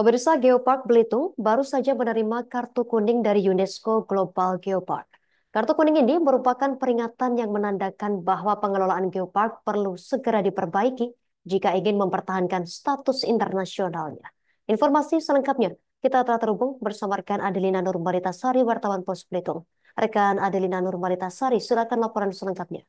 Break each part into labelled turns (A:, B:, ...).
A: Pemirsa Geopark Belitung baru saja menerima kartu kuning dari UNESCO Global Geopark. Kartu kuning ini merupakan peringatan yang menandakan bahwa pengelolaan geopark perlu segera diperbaiki jika ingin mempertahankan status internasionalnya. Informasi selengkapnya kita telah terhubung bersama rekan Adelina Nurmalita Sari, wartawan Pos Belitung. Rekan Adelina Nurmalita Sari, silakan laporan selengkapnya.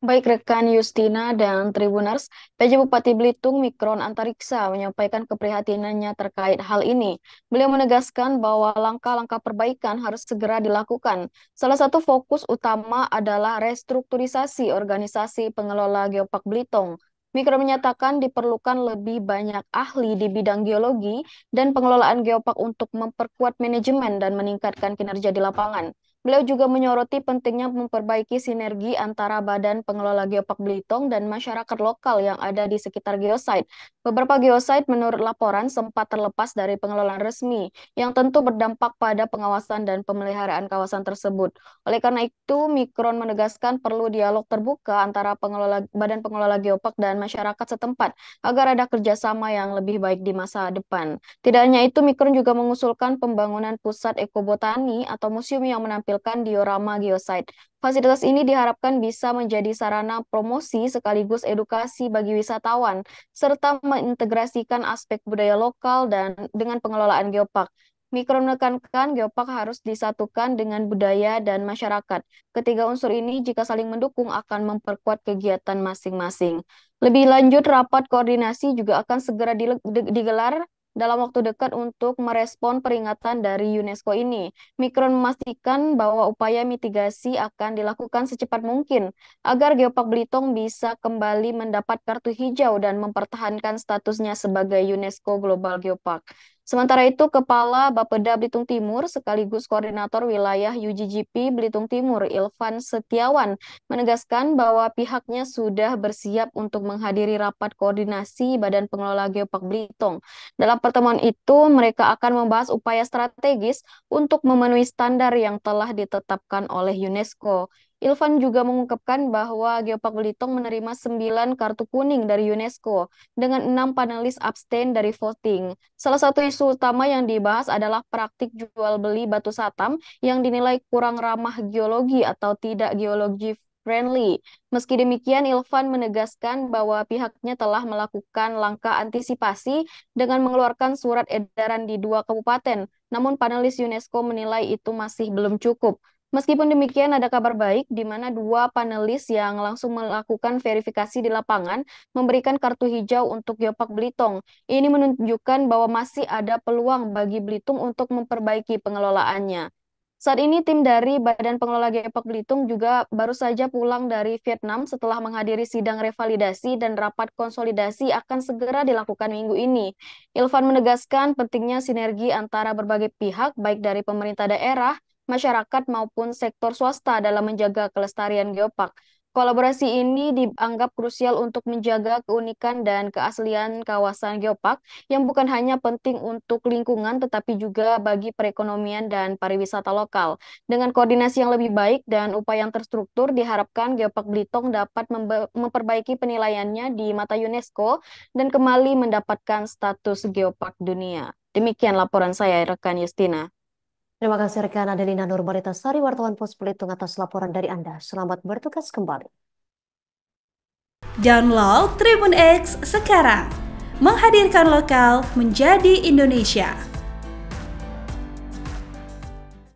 B: Baik rekan Justina dan Tribuners, PJ Bupati Belitung Mikron Antariksa menyampaikan keprihatinannya terkait hal ini. Beliau menegaskan bahwa langkah-langkah perbaikan harus segera dilakukan. Salah satu fokus utama adalah restrukturisasi organisasi pengelola Geopark Belitung. Mikro menyatakan diperlukan lebih banyak ahli di bidang geologi dan pengelolaan geopark untuk memperkuat manajemen dan meningkatkan kinerja di lapangan. Beliau juga menyoroti pentingnya memperbaiki sinergi antara Badan Pengelola Geopark Belitung dan masyarakat lokal yang ada di sekitar geosite. Beberapa geosite menurut laporan sempat terlepas dari pengelolaan resmi, yang tentu berdampak pada pengawasan dan pemeliharaan kawasan tersebut. Oleh karena itu, Mikron menegaskan perlu dialog terbuka antara pengelola, Badan Pengelola Geopark dan masyarakat setempat agar ada kerjasama yang lebih baik di masa depan. Tidak hanya itu, Mikron juga mengusulkan pembangunan pusat ekobotani atau museum yang menampilkan menampilkan diorama geosite. Fasilitas ini diharapkan bisa menjadi sarana promosi sekaligus edukasi bagi wisatawan, serta mengintegrasikan aspek budaya lokal dan dengan pengelolaan geopark. Mikro menekankan geopark harus disatukan dengan budaya dan masyarakat. Ketiga unsur ini jika saling mendukung akan memperkuat kegiatan masing-masing. Lebih lanjut, rapat koordinasi juga akan segera digelar dalam waktu dekat untuk merespon peringatan dari UNESCO ini. Mikron memastikan bahwa upaya mitigasi akan dilakukan secepat mungkin agar Geopark Belitung bisa kembali mendapat kartu hijau dan mempertahankan statusnya sebagai UNESCO Global Geopark. Sementara itu, Kepala Bapeda Belitung Timur sekaligus Koordinator Wilayah UGGP Belitung Timur, Ilvan Setiawan, menegaskan bahwa pihaknya sudah bersiap untuk menghadiri rapat koordinasi Badan Pengelola Geopark Belitung. Dalam pertemuan itu, mereka akan membahas upaya strategis untuk memenuhi standar yang telah ditetapkan oleh UNESCO. Ilvan juga mengungkapkan bahwa Geopark Belitung menerima 9 kartu kuning dari UNESCO dengan enam panelis abstain dari voting. Salah satu isu utama yang dibahas adalah praktik jual beli batu satam yang dinilai kurang ramah geologi atau tidak geologi friendly. Meski demikian, Ilvan menegaskan bahwa pihaknya telah melakukan langkah antisipasi dengan mengeluarkan surat edaran di dua kabupaten. Namun panelis UNESCO menilai itu masih belum cukup. Meskipun demikian, ada kabar baik di mana dua panelis yang langsung melakukan verifikasi di lapangan memberikan kartu hijau untuk Geopark Belitung. Ini menunjukkan bahwa masih ada peluang bagi Belitung untuk memperbaiki pengelolaannya. Saat ini tim dari Badan Pengelola Geopark Belitung juga baru saja pulang dari Vietnam setelah menghadiri sidang revalidasi dan rapat konsolidasi akan segera dilakukan minggu ini. Ilvan menegaskan pentingnya sinergi antara berbagai pihak baik dari pemerintah daerah, masyarakat maupun sektor swasta dalam menjaga kelestarian geopark. Kolaborasi ini dianggap krusial untuk menjaga keunikan dan keaslian kawasan geopark yang bukan hanya penting untuk lingkungan tetapi juga bagi perekonomian dan pariwisata lokal. Dengan koordinasi yang lebih baik dan upaya yang terstruktur, diharapkan Geopark Blitong dapat memperbaiki penilaiannya di mata UNESCO dan kembali mendapatkan status geopark dunia. Demikian laporan saya, rekan Justina. Terima kasih rekan Adelina Nurbalita
A: Sari, wartawan Pos pelitung atas laporan dari Anda. Selamat bertugas kembali. Download Tribun X sekarang. Menghadirkan lokal menjadi Indonesia.